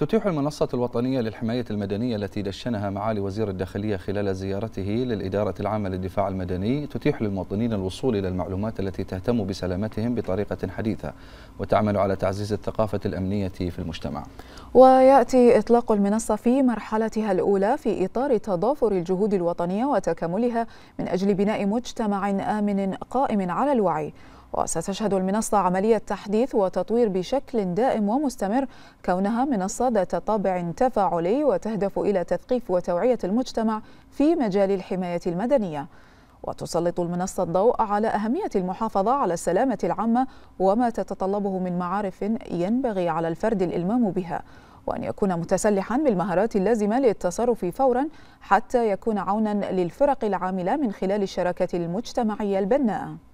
تتيح المنصة الوطنية للحماية المدنية التي دشنها معالي وزير الداخلية خلال زيارته للإدارة العامة للدفاع المدني تتيح للمواطنين الوصول إلى المعلومات التي تهتم بسلامتهم بطريقة حديثة وتعمل على تعزيز الثقافة الأمنية في المجتمع ويأتي إطلاق المنصة في مرحلتها الأولى في إطار تضافر الجهود الوطنية وتكاملها من أجل بناء مجتمع آمن قائم على الوعي وستشهد المنصة عملية تحديث وتطوير بشكل دائم ومستمر كونها منصة ذات طابع تفاعلي وتهدف إلى تثقيف وتوعية المجتمع في مجال الحماية المدنية وتسلط المنصة الضوء على أهمية المحافظة على السلامة العامة وما تتطلبه من معارف ينبغي على الفرد الإلمام بها وأن يكون متسلحا بالمهارات اللازمة للتصرف فورا حتى يكون عونا للفرق العاملة من خلال الشراكة المجتمعية البناءة